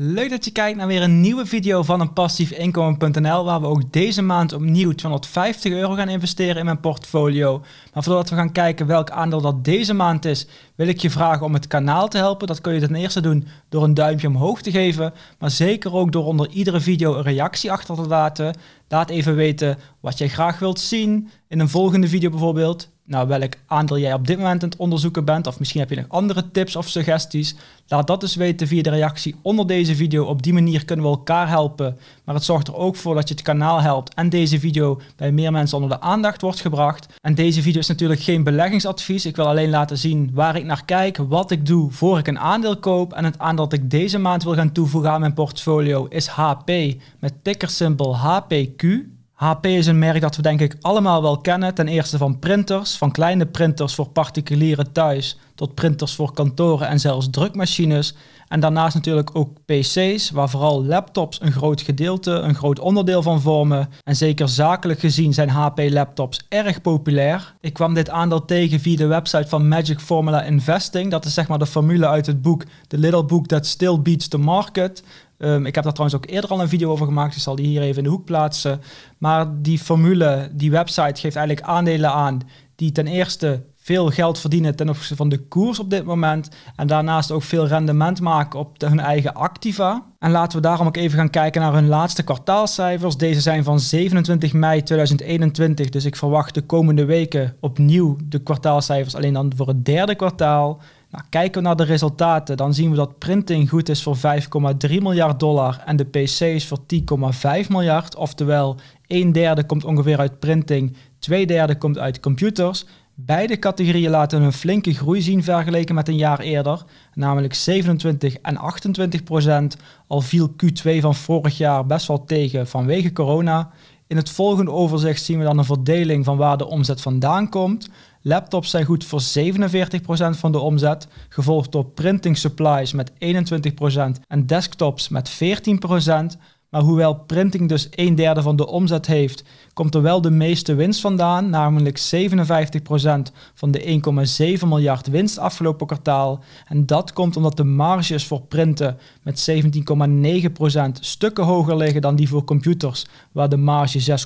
Leuk dat je kijkt naar weer een nieuwe video van een passiefinkomen.nl waar we ook deze maand opnieuw 250 euro gaan investeren in mijn portfolio. Maar voordat we gaan kijken welk aandeel dat deze maand is, wil ik je vragen om het kanaal te helpen. Dat kun je ten eerste doen door een duimpje omhoog te geven, maar zeker ook door onder iedere video een reactie achter te laten. Laat even weten wat jij graag wilt zien in een volgende video bijvoorbeeld naar nou, welk aandeel jij op dit moment aan het onderzoeken bent. Of misschien heb je nog andere tips of suggesties. Laat dat dus weten via de reactie onder deze video. Op die manier kunnen we elkaar helpen. Maar het zorgt er ook voor dat je het kanaal helpt en deze video bij meer mensen onder de aandacht wordt gebracht. En deze video is natuurlijk geen beleggingsadvies. Ik wil alleen laten zien waar ik naar kijk, wat ik doe voor ik een aandeel koop. En het aandeel dat ik deze maand wil gaan toevoegen aan mijn portfolio is HP met tickersymbol HPQ. HP is een merk dat we denk ik allemaal wel kennen. Ten eerste van printers, van kleine printers voor particulieren thuis tot printers voor kantoren en zelfs drukmachines. En daarnaast natuurlijk ook PC's, waar vooral laptops een groot gedeelte, een groot onderdeel van vormen. En zeker zakelijk gezien zijn HP-laptops erg populair. Ik kwam dit aandeel tegen via de website van Magic Formula Investing. Dat is zeg maar de formule uit het boek The Little Book That Still Beats the Market. Ehm, ik heb daar trouwens ook eerder al een video over gemaakt, dus zal die hier even in de hoek plaatsen. Maar die formule, die website geeft eigenlijk aandelen aan die ten eerste veel geld verdienen ten opzichte van de koers op dit moment. En daarnaast ook veel rendement maken op hun eigen activa. En laten we daarom ook even gaan kijken naar hun laatste kwartaalcijfers. Deze zijn van 27 mei 2021. Dus ik verwacht de komende weken opnieuw de kwartaalcijfers, alleen dan voor het derde kwartaal. Nou, kijken we naar de resultaten, dan zien we dat printing goed is voor 5,3 miljard dollar en de PC's voor 10,5 miljard. Oftewel, een derde komt ongeveer uit printing, twee derde komt uit computers. Beide categorieën laten een flinke groei zien vergeleken met een jaar eerder, namelijk 27 en 28 procent. Al viel Q2 van vorig jaar best wel tegen vanwege corona. In het volgende overzicht zien we dan een verdeling van waar de omzet vandaan komt. Laptops zijn goed voor 47% van de omzet, gevolgd door printing supplies met 21% en desktops met 14%. Maar hoewel printing dus een derde van de omzet heeft, komt er wel de meeste winst vandaan, namelijk 57% van de 1,7 miljard winst afgelopen kwartaal. En dat komt omdat de marges voor printen met 17,9% stukken hoger liggen dan die voor computers, waar de marge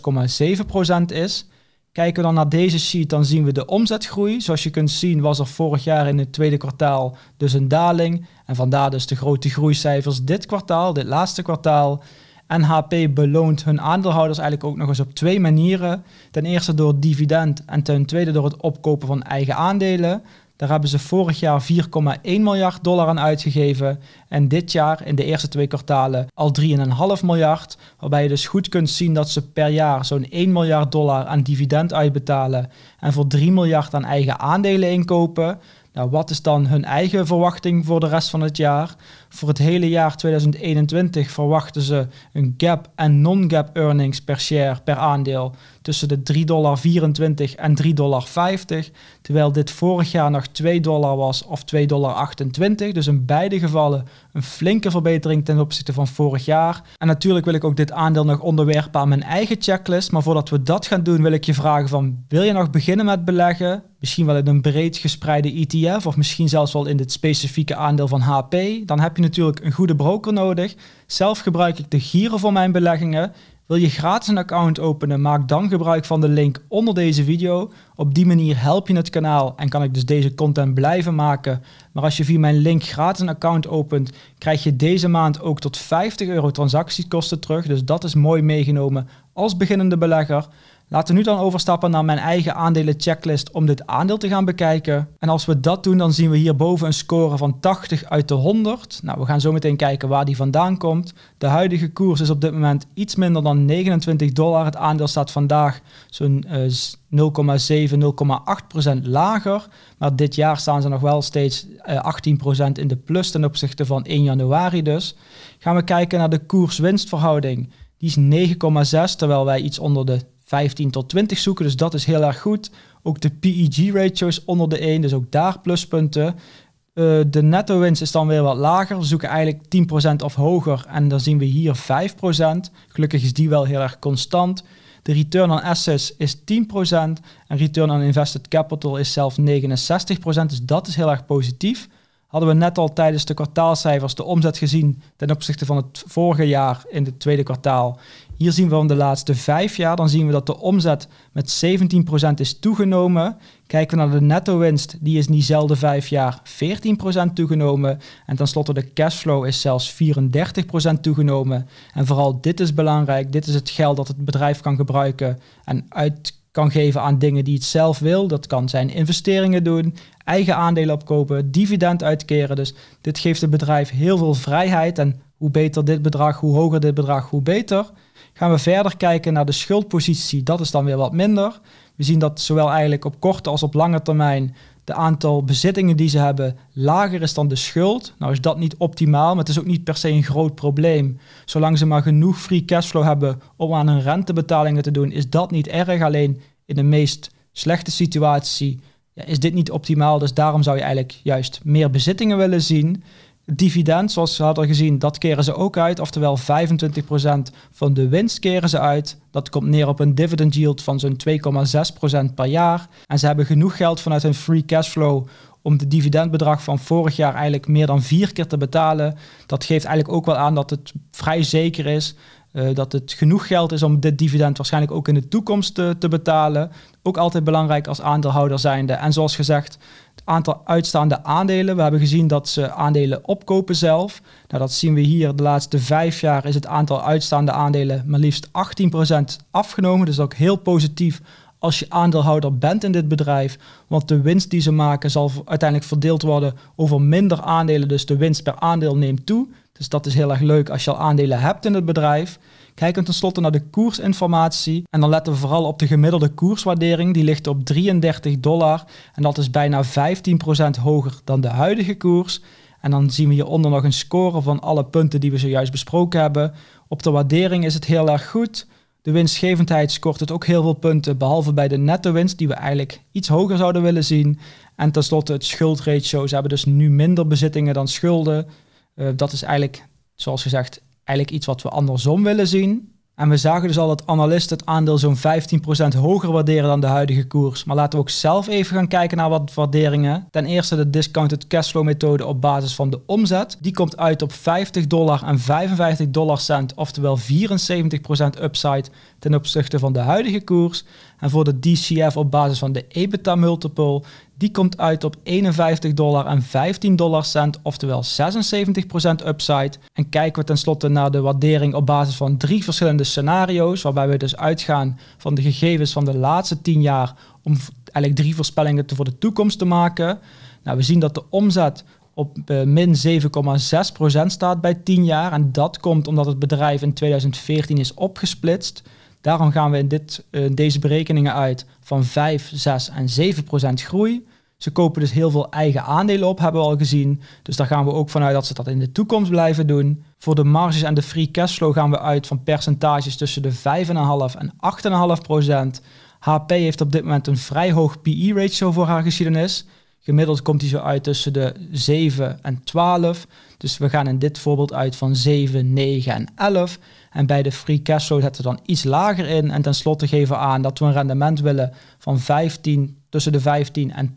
6,7% is. Kijken we dan naar deze sheet, dan zien we de omzetgroei. Zoals je kunt zien was er vorig jaar in het tweede kwartaal dus een daling. En vandaar dus de grote groeicijfers dit kwartaal, dit laatste kwartaal. En HP beloont hun aandeelhouders eigenlijk ook nog eens op twee manieren. Ten eerste door dividend en ten tweede door het opkopen van eigen aandelen. Daar hebben ze vorig jaar 4,1 miljard dollar aan uitgegeven. En dit jaar in de eerste twee kwartalen al 3,5 miljard. Waarbij je dus goed kunt zien dat ze per jaar zo'n 1 miljard dollar aan dividend uitbetalen. En voor 3 miljard aan eigen aandelen inkopen. Nou, wat is dan hun eigen verwachting voor de rest van het jaar? Voor het hele jaar 2021 verwachten ze een gap en non-gap earnings per share, per aandeel, tussen de 3,24 en 3,50 Terwijl dit vorig jaar nog 2 was of 2,28 Dus in beide gevallen een flinke verbetering ten opzichte van vorig jaar. En natuurlijk wil ik ook dit aandeel nog onderwerpen aan mijn eigen checklist. Maar voordat we dat gaan doen, wil ik je vragen van, wil je nog beginnen met beleggen? misschien wel in een breed gespreide ETF of misschien zelfs wel in dit specifieke aandeel van HP, dan heb je natuurlijk een goede broker nodig. Zelf gebruik ik de gieren voor mijn beleggingen. Wil je gratis een account openen, maak dan gebruik van de link onder deze video. Op die manier help je het kanaal en kan ik dus deze content blijven maken. Maar als je via mijn link gratis een account opent, krijg je deze maand ook tot 50 euro transactiekosten terug. Dus dat is mooi meegenomen als beginnende belegger. Laten we nu dan overstappen naar mijn eigen aandelen checklist om dit aandeel te gaan bekijken. En als we dat doen, dan zien we hierboven een score van 80 uit de 100. Nou, we gaan zo meteen kijken waar die vandaan komt. De huidige koers is op dit moment iets minder dan 29 dollar. Het aandeel staat vandaag zo'n 0,7, eh, 0,8 lager. Maar dit jaar staan ze nog wel steeds 18 eh, in de plus ten opzichte van 1 januari dus. Gaan we kijken naar de koers-winstverhouding. Die is 9,6, terwijl wij iets onder de 15 tot 20 zoeken. Dus dat is heel erg goed. Ook de PEG-ratio is onder de 1, dus ook daar pluspunten. Eh, de netto winst is dan weer wat lager. We zoeken eigenlijk 10% of hoger en dan zien we hier 5%. Gelukkig is die wel heel erg constant. De return on assets is 10% en return on invested capital is zelfs 69%. Dus dat is heel erg positief. Hadden we net al tijdens de kwartaalcijfers de omzet gezien ten opzichte van het vorige jaar in het tweede kwartaal, hier zien we om de laatste vijf jaar, dan zien we dat de omzet met 17% is toegenomen. Kijken we naar de netto-winst, die is in diezelfde vijf jaar 14% toegenomen. En tenslotte de cashflow is zelfs 34% toegenomen. En vooral dit is belangrijk, dit is het geld dat het bedrijf kan gebruiken en uit kan geven aan dingen die het zelf wil. Dat kan zijn investeringen doen, eigen aandelen opkopen, dividend uitkeren. Dus dit geeft het bedrijf heel veel vrijheid en hoe beter dit bedrag, hoe hoger dit bedrag, hoe beter. Gaan we verder kijken naar de schuldpositie, dat is dan weer wat minder. We zien dat zowel eigenlijk op korte als op lange termijn de aantal bezittingen die ze hebben lager is dan de schuld. Nou is dat niet optimaal, maar het is ook niet per se een groot probleem. Zolang ze maar genoeg free cashflow hebben om aan hun rentebetalingen te doen, is dat niet erg. Alleen in de meest slechte situatie ja, is dit niet optimaal. Dus daarom zou je eigenlijk juist meer bezittingen willen zien dividend, zoals we hadden gezien, dat keren ze ook uit. Oftewel 25% van de winst keren ze uit. Dat komt neer op een dividend yield van zo'n 2,6% per jaar. En ze hebben genoeg geld vanuit hun free cashflow om de dividendbedrag van vorig jaar eigenlijk meer dan vier keer te betalen. Dat geeft eigenlijk ook wel aan dat het vrij zeker is eh, dat het genoeg geld is om dit dividend waarschijnlijk ook in de toekomst te, betalen. Ook altijd belangrijk als aandeelhouder zijnde. En zoals gezegd, het aantal uitstaande aandelen. We hebben gezien dat ze aandelen opkopen zelf. Nou, dat zien we hier. De laatste vijf jaar is het aantal uitstaande aandelen maar liefst 18% afgenomen. Dus ook heel positief als je aandeelhouder bent in dit bedrijf. Want de winst die ze maken zal uiteindelijk verdeeld worden over minder aandelen. Dus de winst per aandeel neemt toe. Dus dat is heel erg leuk als je al aandelen hebt in het bedrijf. Kijk dan tenslotte naar de koersinformatie. En dan letten we vooral op de gemiddelde koerswaardering. Die ligt op 33 dollar. En dat is bijna 15% hoger dan de huidige koers. En dan zien we hieronder nog een score van alle punten die we zojuist besproken hebben. Op de waardering is het heel erg goed. De winstgevendheid scoort het ook heel veel punten, behalve bij de netto winst, die we eigenlijk iets hoger zouden willen zien. En tenslotte het schuldratio. Ze hebben dus nu minder bezittingen dan schulden. Eh, dat is eigenlijk, zoals gezegd, eigenlijk iets wat we andersom willen zien. En we zagen dus al dat analisten het aandeel zo'n 15% hoger waarderen dan de huidige koers. Maar laten we ook zelf even gaan kijken naar wat waarderingen. Ten eerste de discounted cashflow methode op basis van de omzet. Die komt uit op 50 dollar en 55 dollar cent, oftewel 74% upside ten opzichte van de huidige koers. En voor de DCF op basis van de EBITDA multiple, die komt uit op 51 dollar en 15 cent, oftewel 76% upside. En kijken we tenslotte naar de waardering op basis van drie verschillende scenario's, waarbij we dus uitgaan van de gegevens van de laatste 10 jaar om eigenlijk drie voorspellingen voor de toekomst te maken. Nou, we zien dat de omzet op eh, min 7,6% staat bij 10 jaar. En dat komt omdat het bedrijf in 2014 is opgesplitst. Daarom gaan we in dit, eh, deze berekeningen uit van 5, 6 en 7 procent groei. Ze kopen dus heel veel eigen aandelen op, hebben we al gezien. Dus daar gaan we ook vanuit dat ze dat in de toekomst blijven doen. Voor de marges en de free cashflow gaan we uit van percentages tussen de 5,5 en 8,5 procent. HP heeft op dit moment een vrij hoog PE-ratio voor haar geschiedenis. Gemiddeld komt hij zo uit tussen de 7 en 12. Dus we gaan in dit voorbeeld uit van 7, 9 en 11. En bij de free cashflow zetten we dan iets lager in. En tenslotte geven we aan dat we een rendement willen van 15 tussen de 15 en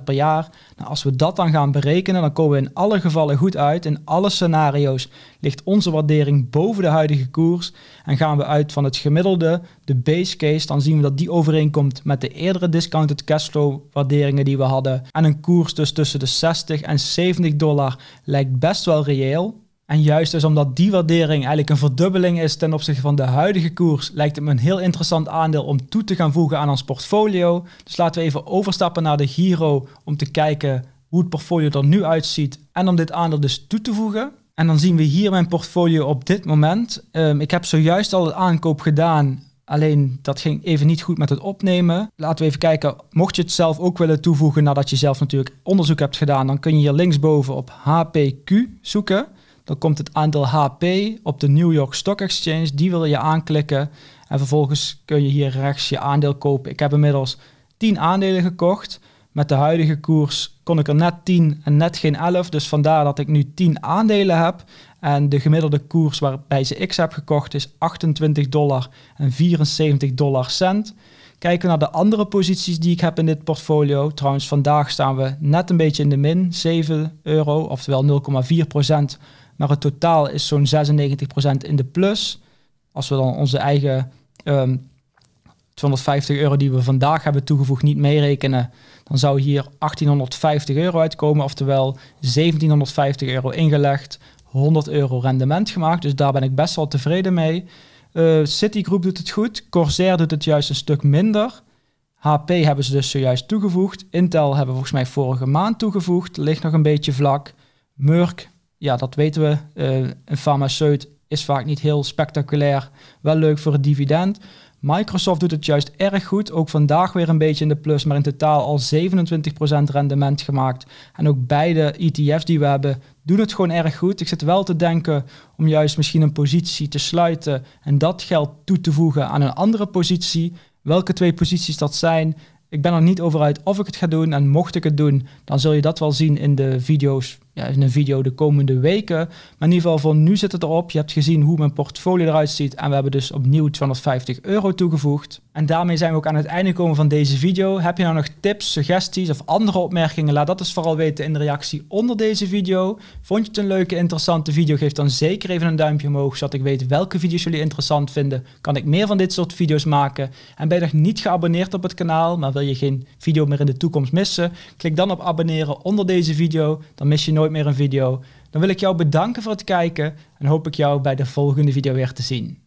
10% per jaar. Nou, als we dat dan gaan berekenen, dan komen we in alle gevallen goed uit. In alle scenario's ligt onze waardering boven de huidige koers. En gaan we uit van het gemiddelde, de base case, dan zien we dat die overeenkomt met de eerdere discounted cashflow waarderingen die we hadden. En een koers dus tussen de 60 en 70 dollar lijkt best wel reëel. En juist dus omdat die waardering eigenlijk een verdubbeling is ten opzichte van de huidige koers, lijkt het me een heel interessant aandeel om toe te gaan voegen aan ons portfolio. Dus laten we even overstappen naar de Giro om te kijken hoe het portfolio er nu uitziet en om dit aandeel dus toe te voegen. En dan zien we hier mijn portfolio op dit moment. Ehm, ik heb zojuist al het aankoop gedaan, alleen dat ging even niet goed met het opnemen. Laten we even kijken, mocht je het zelf ook willen toevoegen nadat je zelf natuurlijk onderzoek hebt gedaan, dan kun je hier linksboven op HPQ zoeken. Dan komt het aandeel HP op de New York Stock Exchange. Die wil je aanklikken. En vervolgens kun je hier rechts je aandeel kopen. Ik heb inmiddels 10 aandelen gekocht. Met de huidige koers kon ik er net 10 en net geen 11. Dus vandaar dat ik nu 10 aandelen heb. En de gemiddelde koers waarbij ze X heb gekocht is 28 dollar en 74 cent. Kijken we naar de andere posities die ik heb in dit portfolio. Trouwens, vandaag staan we net een beetje in de min, 7 euro, oftewel 0,4 procent maar het totaal is zo'n 96% in de plus. Als we dan onze eigen 250 ehm, euro die we vandaag hebben toegevoegd niet meerekenen, dan zou hier 1850 euro uitkomen. Oftewel 1750 euro ingelegd, 100 euro rendement gemaakt. Dus daar ben ik best wel tevreden mee. Uh, Citigroup doet het goed. Corsair doet het juist een stuk minder. HP hebben ze dus zojuist toegevoegd. Intel hebben volgens mij vorige maand toegevoegd. Ligt nog een beetje vlak. Merck ja, dat weten we. Eh, een farmaceut is vaak niet heel spectaculair. Wel leuk voor het dividend. Microsoft doet het juist erg goed. Ook vandaag weer een beetje in de plus, maar in totaal al 27% rendement gemaakt. En ook beide ETF's die we hebben doen het gewoon erg goed. Ik zit wel te denken om juist misschien een positie te sluiten en dat geld toe te voegen aan een andere positie. Welke twee posities dat zijn, ik ben er niet over uit of ik het ga doen. En mocht ik het doen, dan zul je dat wel zien in de video's ja, in een video de komende weken. Maar in ieder geval voor nu zit het erop. Je hebt gezien hoe mijn portfolio eruit ziet. En we hebben dus opnieuw 250 euro toegevoegd. En daarmee zijn we ook aan het einde gekomen van deze video. Heb je nou nog tips, suggesties of andere opmerkingen? Laat dat dus vooral weten in de reactie onder deze video. Vond je het een leuke, interessante video? Geef dan zeker even een duimpje omhoog, zodat ik weet welke video's jullie interessant vinden. Kan ik meer van dit soort video's maken? En ben je nog niet geabonneerd op het kanaal, maar wil je geen video meer in de toekomst missen? Klik dan op abonneren onder deze video, dan mis je nooit meer een video. Dan wil ik jou bedanken voor het kijken en hoop ik jou bij de volgende video weer te zien.